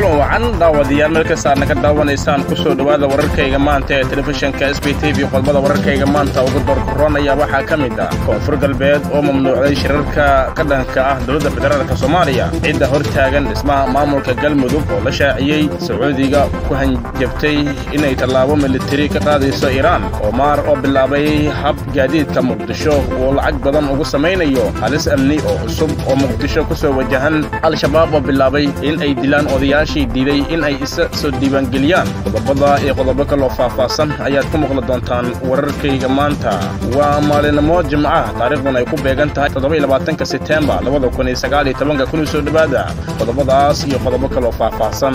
kulan wacan daawadayaal meel kastaadna ka daawanaysaan ku soo dhawaada wararkayga maanta ee telefishinka s b t v qodbada wararkayga maanta ugu barkoron ayaa waxaa ka mid ah koonfur galbeed oo mamnuucday shirarka ka dhanka ah dowladda federaalk soomaaliya cidda hor taagan dhismaha maamulka galmudug oo la shaaciyey sacuudiga ku hanjabtay inay tallaabo militari ka qaadayso iiraan omaar oo bilaabay hab gaadiidka muqdisho uu lacag badan ugu samaynayo halis amni oo cusub oo muqdisho ku soo wajahan al-shabaab oo bilaabay in ay dilaan odayaasha walaashii diiday in ay isa soo diiwaangeliyaan qodobada iyo qodobo kaloo faahfaahsan ayaad ku maqli doontaan wararkayga maanta waa maalinimo jimcaha taariikhdan ay ku beegan tahay toddobaiylabaatanka seteembar labada kun iyo sagaaliyo tobanka kun soo dhowaada qodobadaas iyo qodobo kaloo faahfaahsan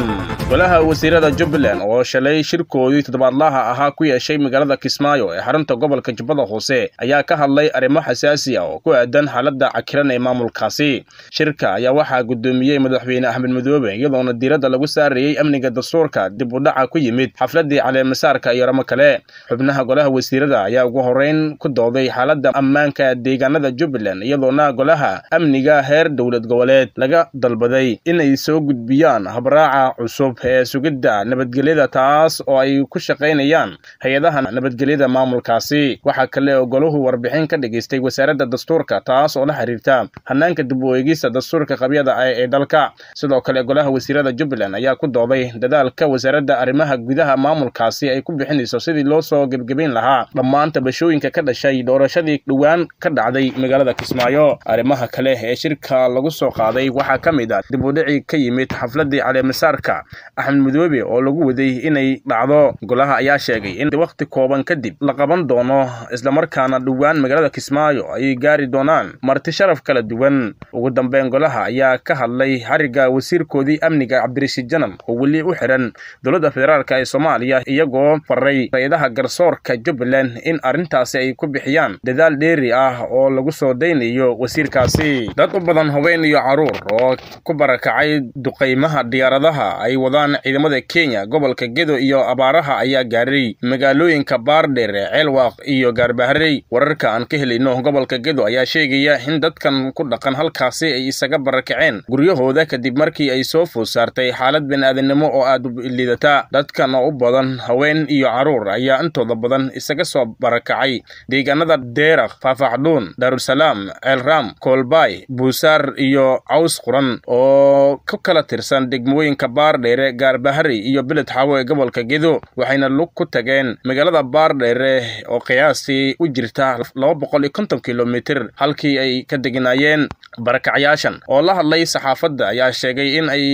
golaha wasiirada jubbaland oo shalay shirkoodii toddobaadlaha ahaa ku yeeshay magaalada kismaayo ee xarunta gobolka jubbada hoose ayaa ka hadlay arrimo xasaasi ah oo ku aadan xaaladda cakiran ee maamulkaasi shirka ayaa waxaa guddoomiyey madaxweyne axmed madoobe iyadoona dira diirada lagu saarayey amniga dastuurka dib u dhaca ku yimid xafladii caleemasaarka iyo ramo kale xubnaha golaha wasiirada ayaa ugu horeyn ku dooday xaaladda ammaanka deegaanada jubbaland iyadoona golaha amniga heer dowlad goboleed laga dalbaday inay soo gudbiyaan habraaca cusub ee sugidda nabadgelyada taas oo ay ku shaqaynayaan hay-adaha nabadgelyada maamulkaasi waxaa kale oo golahu warbixin ka dhagaystay wasaaradda dastuurka taas oo la xiriirta hanaanka dib u eegista dastuurka qabyada ah ee dalka sidoo kale golaha wasiirada puntland ayaa ku dooday dadaalka wasaaradda arrimaha gudaha maamulkaasi ay ku bixinayso sidii loo soo gebgebayn lahaa dhammaan tabashooyinka ka dhashay doorashadii dhowaan ka dhacday magaalada kismaayo arrimaha kale ee shirka lagu soo qaaday waxaa ka mid ah dibudhici ka yimid xafladii caleemasaarka axmed mudoobe oo lagu waday inay dhacdo golaha ayaa sheegay in wakhti kooban kadib la qaban doono islamarkaana dhowaan magaalada kismaayo ayay gaari doonaan marti sharaf kala duwan ugu dambeyn golaha ayaa ka hadlay xariga wasiirkoodii amniga janam oo weli u xidhan dowladda federaalk ee soomaaliya iyagoo faray raydaha garsoorka jubbaland in arrintaasi ay ku bixiyaan dadaal dheeri ah oo lagu soo daynayo wasiirkaasi dad u badan hubeen iyo caruur oo ku barakacay duqeymaha diyaaradaha ay wadaan ciidamada kenya gobolka gedo iyo abaaraha ayaa gaaray magaalooyinka baardheer ceelwaaq iyo gaarbaharey wararka aan ka helayno gobolka gedo ayaa sheegaya in dadkan ku dhaqan halkaasi ay isaga barakaceen guryahooda kadib markii ay soo food tahay xaalad bini'aadinimo oo aad u liidataa dadkan oo u badan haween iyo caruur ayaa intooda badan isaga soo barakacay deegaanada deeraq faafaxduun daarusalaam ceelraam koolbaay buusaar iyo caws quran oo ku kala tirsan degmooyinka baar dheere gaarbahari iyo beled xawo ee gobolka gedo waxayna lug ku tageen magaalada baar dheere oo qiyaastii u jirta laba boqol iyo konton kilomitir halkii ay ka degnaayeen barakacyaashan oo la hadlay saxaafadda ayaa sheegay in ay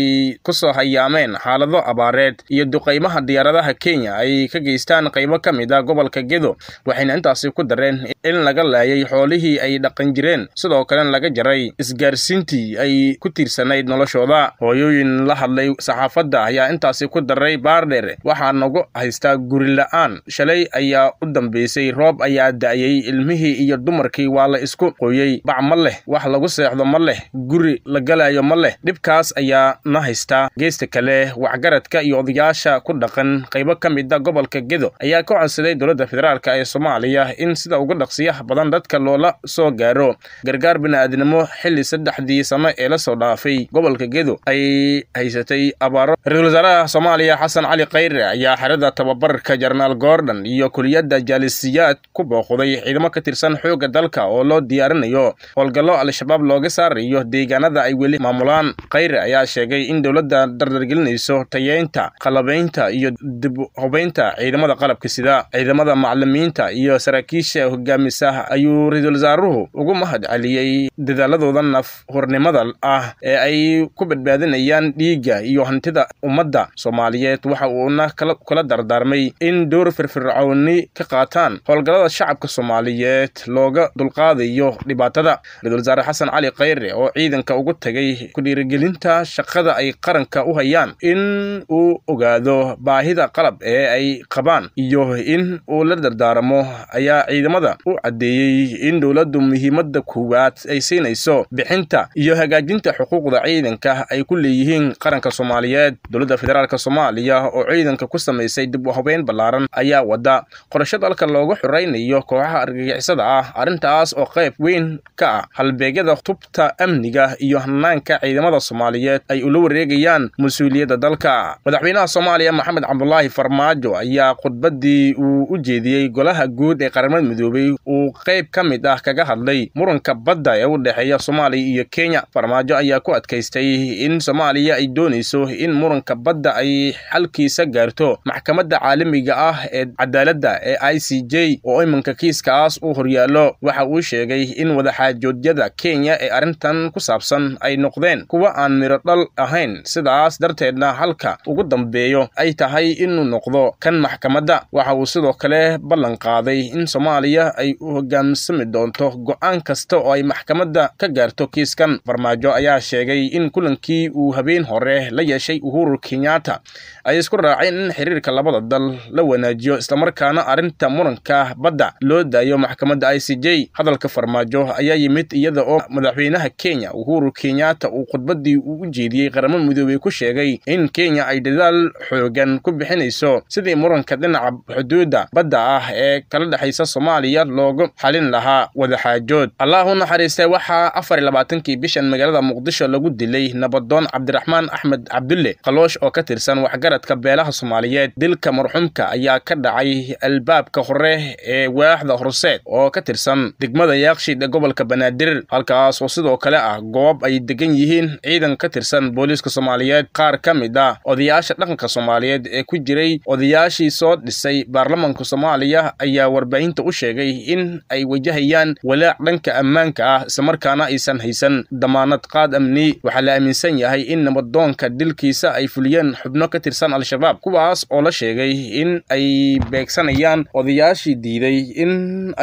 kasoo hayaameen xaalado abaareed iyo duqaymaha diyaaradaha kenya ay ka geystaan qaybo ka mid a ah gobolka gedo waxayna intaasi ku dareen in laga laayay xoolihii ay dhaqan jireen sidoo kale laga jaray isgaarsiintii ay ku tiirsanayd noloshooda hooyooyin la hadlay saxaafadda ayaa intaasi ku daray baardheer waxaa nagu haystaa guri la'aan shalay ayaa u dambaysay roob ayaa da'yey ilmihii iyo dumarkii waa la isku qoyey bac ma leh wax lagu seexdo ma leh guri la galayo ma leh dhibkaas ayaa na haystaa geesta kale waxgaradka iyo odayaasha ku dhaqan qaybo ka mida ah gobolka gedo ayaa ka codsaday dowladda federaalk ee soomaaliya in sida uga dhaqsiyaha badan dadka loola soo gaaro gargaar bini'aadnimo xilli saddexdii sano ee la soo dhaafay gobolka gedo ay haysatay abaaro ra-isul wasaaraha soomaaliya xasan cali khayre ayaa xerada tababarka jenaraal gordon iyo kuliyadda jaalisiyaad ku booqday ciidamo ka tirsan xoogga dalka oo loo diyaarinayo howlgallo al-shabaab looga saarayo deegaanada ay weli maamulaan khayre ayaa sheegay in dowladda ayaa dardar tayeynta qalabaynta iyo dib hubaynta ciidamada qalabka sida ciidamada macalimiinta iyo saraakiisha hogaamisa ayuu ra-iisul wasaaruhu ugu mahad celiyey dadaaladooda naf hornimada ah ee ay ku badbaadinayaan dhiigga iyo hantida ummadda soomaaliyeed waxa uuna kula dardaarmay in door firfircooni ka qaataan howlgallada shacabka soomaaliyeed looga dulqaadayo dhibaatada ra-isul wasaare xasan cali khayre oo ciidanka ugu tagay ku dhiirigelinta shaqada ay qaranka dalka u hayaan in uu ogaado baahida qalab ee ay qabaan iyo in uu la dardaaramo ayaa ciidamada u caddeeyey in dowladdu muhiimadda koowaad ay siinayso bixinta iyo hagaajinta xuquuqda ciidanka ay ku leeyihiin qaranka soomaaliyeed dowladda federaalk soomaaliya oo ciidanka ku samaysay dib u ballaaran ayaa wada qorasho dalka looga xoraynayo kooxaha argagixisada ah arrintaas oo qayb weyn ka ah halbeegyada tubta amniga iyo hannaanka ciidamada soomaaliyeed ay ula wareegayaan qaataan mas-uuliyadda dalka madaxweynaha soomaaliya maxamed cabdulaahi farmaajo ayaa khudbaddii uu u jeediyey golaha guud ee qaramada midoobey uu qayb ka mid ah kaga hadlay muranka badda ee u dhexeeya soomaaliya iyo kenya farmaajo ayaa ku adkaystay in soomaaliya ay doonayso in muranka badda ay xalkiisa gaarto maxkamadda caalamiga ah ee cadaaladda ee i c j oo iminka kiiskaas u horyaallo waxa uu sheegay in wadaxaajoodyada kenya ee arrintan ku saabsan ay noqdeen kuwa aan mirodhal ahayn sidaas darteedna halka ugu dambeeyo ay tahay inuu noqdo kan maxkamadda waxa uu sidoo kale ballan qaaday in soomaaliya ay u hogaamsami doonto go'aan kasta oo ay maxkamadda ka gaarto kiiskan farmaajo ayaa sheegay in kulankii uu habeen hore la yeeshay uhuru kenyata ay isku raaceen in xiriirka labada dal la wanaajiyo islamarkaana arrinta muranka badda loo daayo maxkamadda i c j hadalka farmaajo ayaa yimid iyada oo madaxweynaha kenya uhuru kenyata uu khudbaddii uu u jeediyey qaramo mudoobe Kiambi ku sheegay in Kenya ay dadaal xoogan ku bixinayso sidii muranka dhinaca xuduudda badda ah ee kala dhexaysa Soomaaliya loogu xalin lahaa wadaxaajood allahu naxariistay waxaa afar iyo labaatankii bishan magaalada Muqdisho lagu dilay nabadoon Cabdiraxmaan Axmed Cabdulle khaloosh oo ka tirsan waxgaradka beelaha Soomaaliyeed dilka marxuumka ayaa ka dhacay albaabka hore ee waaxda horseed oo ka tirsan degmada Yaaqshiid ee gobolka Banaadir halkaas oo sidoo kale ah goob ay degan yihiin ciidan ka tirsan booliiska Soomaaliyeed soomaaliyeed qaar ka mid ah odayaasha dhaqanka soomaaliyeed ee ku jiray odayaashii soo dhisay baarlamanka soomaaliya ayaa warbaahinta u sheegay in ay wajahayaan walaac dhanka ammaanka ah islamarkaana aysan haysan damaanad qaad amni waxaa la aaminsan yahay in nabadoonka dilkiisa ay fuliyeen xubno ka tirsan al-shabaab kuwaas oo la sheegay in ay beegsanayaan odayaashii diiday in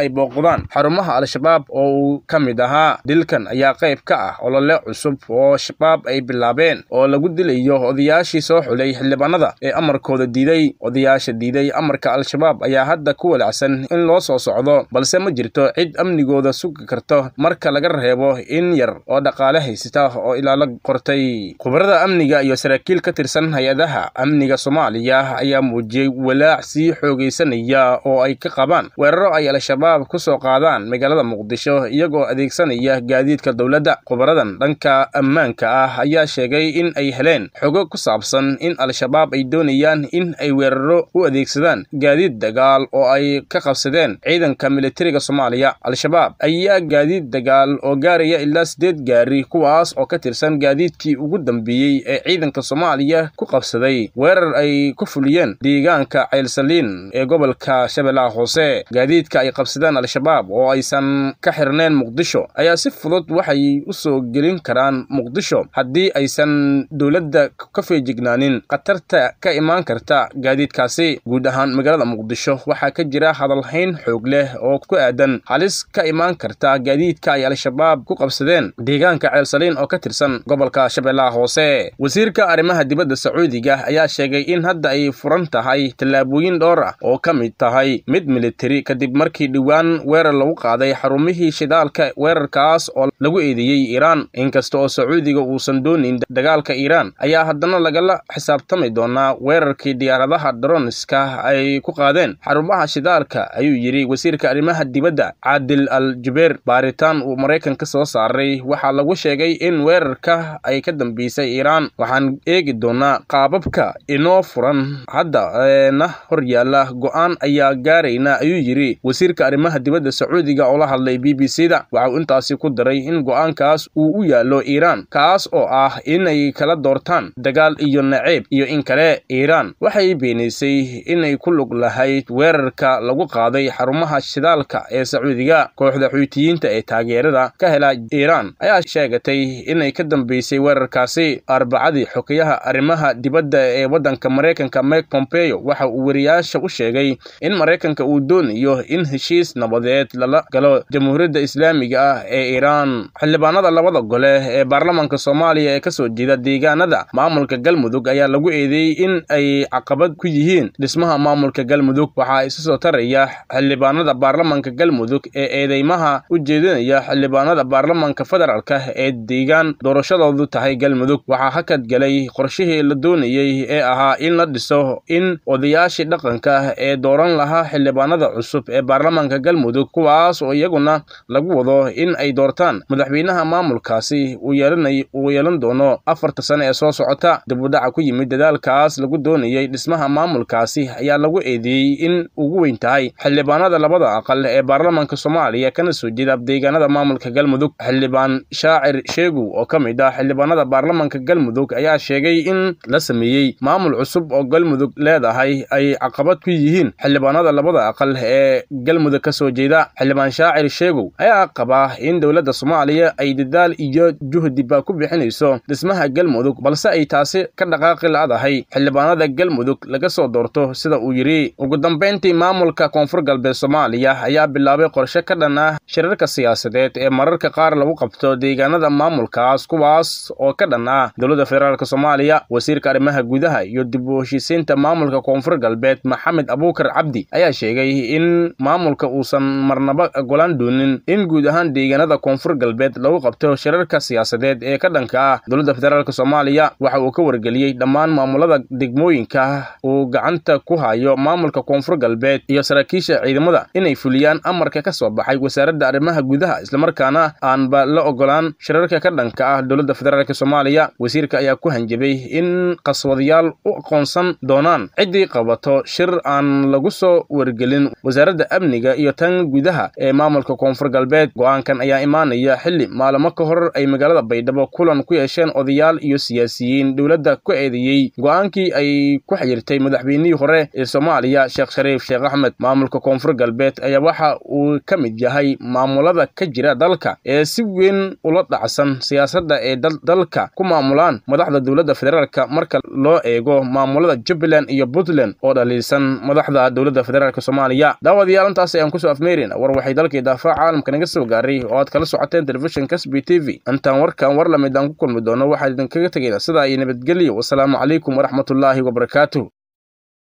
ay booqdaan xarumaha al-shabaab oo uu ka mid ahaa dilkan ayaa qayb ka ah olole cusub oo shabaab ay bilaabeen oo lagu lagu dilayo odayaashii soo xulay xildhibaanada ee amarkooda diiday odayaasha diiday amarka al-shabaab ayaa hadda ku walaacsan in loo soo socdo balse ma jirto cid amnigooda sugi karto marka laga reebo in yar oo dhaqaale haysata oo ilaalo qortay khubarada amniga iyo saraakiil ka tirsan hay-adaha amniga soomaaliya ayaa muujiyey walaac sii xoogaysanaya oo ay ka qabaan weeraro ay al-shabaab ku soo qaadaan magaalada muqdisho iyagoo adeegsanaya gaadiidka dowladda khubaradan dhanka ammaanka ah ayaa sheegay in ay heleen xogo ku saabsan in al-shabaab ay doonayaan in ay weeraro u adeegsadaan gaadiid dagaal oo ay ka qabsadeen ciidanka militariga soomaaliya al-shabaab ayaa gaadiid dagaal oo gaaraya ilaa siddeed gaari kuwaas oo ka tirsan gaadiidkii ugu dambeeyey ee ciidanka soomaaliya ku qabsaday weerar ay ku fuliyeen deegaanka ceylsaliin ee gobolka shabeellaha hoose gaadiidka ay qabsadeen al-shabaab oo aysan ka xirnayn muqdisho ayaa si fudud waxay u soo gelin karaan muqdisho haddii aysan dowladda ka feejignaanin khatarta ka imaan karta gaadiidkaasi guud ahaan magaalada muqdisho waxaa ka jira hadalhayn xoog leh oo ku aadan halis ka imaan karta gaadiidka ay al-shabaab ku qabsadeen deegaanka ceelsaliin oo ka tirsan gobolka shabeellaha hoose wasiirka arrimaha dibadda sacuudiga ayaa sheegay in hadda ay furan tahay tallaabooyin dhowr ah oo ka mid tahay mid militari kadib markii dhowaan weerar lagu qaaday xarumihii shidaalka weerarkaas oo lagu eedeeyey iiraan inkasta oo sacuudiga uusan doonayn dagaalka iiraan jiraan ayaa haddana lagala xisaabtami doonaa weerarkii diyaaradaha droniska ay ku qaadeen xarumaha shidaalka ayuu yidhi wasiirka arrimaha dibadda caadil al jubeer baaritaan uu maraykanka soo saaray waxaa lagu sheegay in weerarka ay ka dambeysay iiraan waxaan eegi doonaa qaababka inoo furan hadda eena eh, hor yaalla go'aan ayaa gaaraynaa ayuu yidhi wasiirka arrimaha dibadda sacuudiga oo la hadlay b b c da waxa uu intaasi ku daray in go'aankaas uu u yaallo iiraan kaas oo ah inay kala doortaan dagaal iyo naceyb iyo in kale iiraan waxay beenaysay inay ku lug lahayd weerarka lagu qaaday xarumaha shidaalka ee sacuudiga kooxda xuutiyiinta ee taageerada ka hela iiraan ayaa sheegatay inay ka dambaysay weerarkaasi arbacadii xogayaha arrimaha dibadda ee waddanka maraykanka mike pompeyo waxa uu wariyaasha u sheegay in maraykanka uu doonayo in heshiis nabadeed lala galo jamhuuriyadda islaamiga ah ee iiraan xildhibaanada labada gole ee baarlamaanka soomaaliya ee kasoo jeeda deegaan deegaanada maamulka galmudug ayaa lagu eedeeyey in ay caqabad ku yihiin dhismaha maamulka galmudug waxaa isu soo taraya xildhibaanada baarlamanka galmudug ee eedeymaha u jeedinaya xildhibaanada baarlamanka federaalka ee deegaan doorashadoodu tahay galmudug waxaa hakad galay qorshihii la doonayey ee ahaa in la dhiso in odayaashii dhaqanka ee dooran lahaa xildhibaanada cusub ee baarlamanka galmudug kuwaas oo iyaguna lagu wado in ay doortaan madaxweynaha maamulkaasi uu yeelan doono afarta sano badan ee soo socota dibudhaca ku yimid dadaalkaas lagu doonayay dhismaha maamulkaasi ayaa lagu eedeeyey in ugu weyn tahay xildhibaanada labada aqal ee baarlamaanka soomaaliya kana soo jeeda deegaanada maamulka galmudug xildhibaan shaacir sheegow oo ka mid ah xildhibaanada baarlamaanka galmudug ayaa sheegay in la sameeyey maamul cusub oo galmudug leedahay ay caqabad ku yihiin xildhibaanada labada aqal ee galmudug ka soo jeeda xildhibaan shaacir sheegow ayaa qabaa in dowladda soomaaliya ay dadaal iyo juhdiba ku bixinayso dhismaha galmudug galmudug balse ay taasi ka dhaqaaqi la-adahay xildhibaanada galmudug laga soo doorto sida uu yidhi ugu dambayntii maamulka koonfur galbeed soomaaliya ayaa bilaabay qorshe ka dhan ah shirarka siyaasadeed ee mararka qaar lagu qabto deegaanada maamulkaas kuwaas oo ka dhan ah dowladda federaalk soomaaliya wasiirka arrimaha gudaha iyo dib u heshiisiinta maamulka koonfur galbeed maxamed abuukar cabdi ayaa sheegay in maamulka uusan marnaba golaan doonin in guud ahaan deegaanada koonfur galbeed lagu qabto shirarka siyaasadeed ee ka dhanka ah dowladda federaalk somalia soomaaliya waxa uu ka wargeliyey dhammaan maamulada degmooyinka uu gacanta ku hayo maamulka koonfur galbeed iyo saraakiisha ciidamada inay fuliyaan amarka ka soo baxay wasaaradda arrimaha gudaha islamarkaana aanba la ogolaan shirarka ka dhanka ah dowladda federaalk soomaaliya wasiirka ayaa ku hanjabay in qaswadayaal u aqoonsan doonaan ciddii qabato shir aan lagu soo wargelin wasaaradda amniga iyo tan gudaha ee maamulka koonfur galbeed go'aankan ayaa imaanaya xilli maalamo ka hor ay magaalada baydhabo kulan ku yeesheen odayaal iyo siyaasiyiin dowladda ku eedeeyey go'aankii ay ku xiirtay madaxweynihii hore ee soomaaliya sheekh shariif sheekh axmed maamulka koonfur galbeed ayaa waxa uu ka mid yahay maamulada ka jira dalka ee si weyn ula dhacsan siyaasadda ee dalka ku maamulaan madaxda dowladda federaalk marka loo eego maamulada jubbaland iyo puntland oo dhaliilsan madaxda dowladda federaalk soomaaliya daawadayaal intaas ayaan kusoo afmeerayna war waxay dalkii daafaca caalamka naga soo gaaray oo aad kala socoteen telefishinka sb t v intaan warkan war lamid ah aan ku kulmi doono waxaa idinkaga tagaynaa sidaa iyo nabadgelyo wasalaamu calaykum waraxmatullaahi wabarakaatuh